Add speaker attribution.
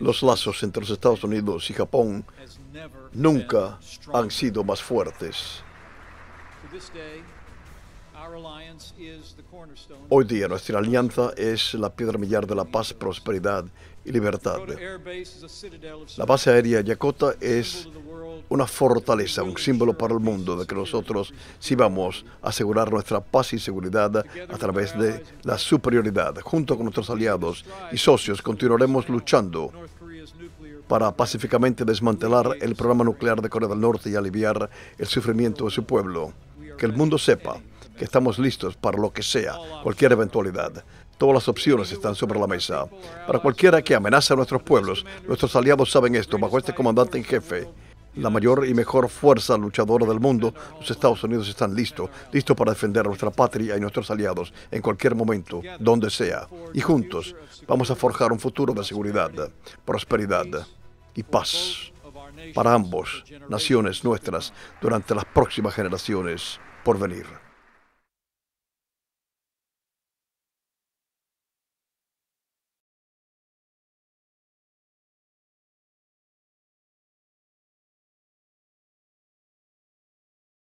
Speaker 1: Los lazos entre los Estados Unidos y Japón nunca han sido más fuertes. Hoy día nuestra alianza es la piedra millar de la paz, prosperidad y libertad. La base aérea Yakota es una fortaleza, un símbolo para el mundo de que nosotros sí vamos a asegurar nuestra paz y seguridad a través de la superioridad. Junto con nuestros aliados y socios continuaremos luchando para pacíficamente desmantelar el programa nuclear de Corea del Norte y aliviar el sufrimiento de su pueblo. Que el mundo sepa que estamos listos para lo que sea, cualquier eventualidad. Todas las opciones están sobre la mesa. Para cualquiera que amenace a nuestros pueblos, nuestros aliados saben esto, bajo este comandante en jefe. La mayor y mejor fuerza luchadora del mundo, los Estados Unidos están listos, listos para defender a nuestra patria y nuestros aliados en cualquier momento, donde sea. Y juntos vamos a forjar un futuro de seguridad, prosperidad y paz para ambos, naciones nuestras, durante las próximas generaciones por venir.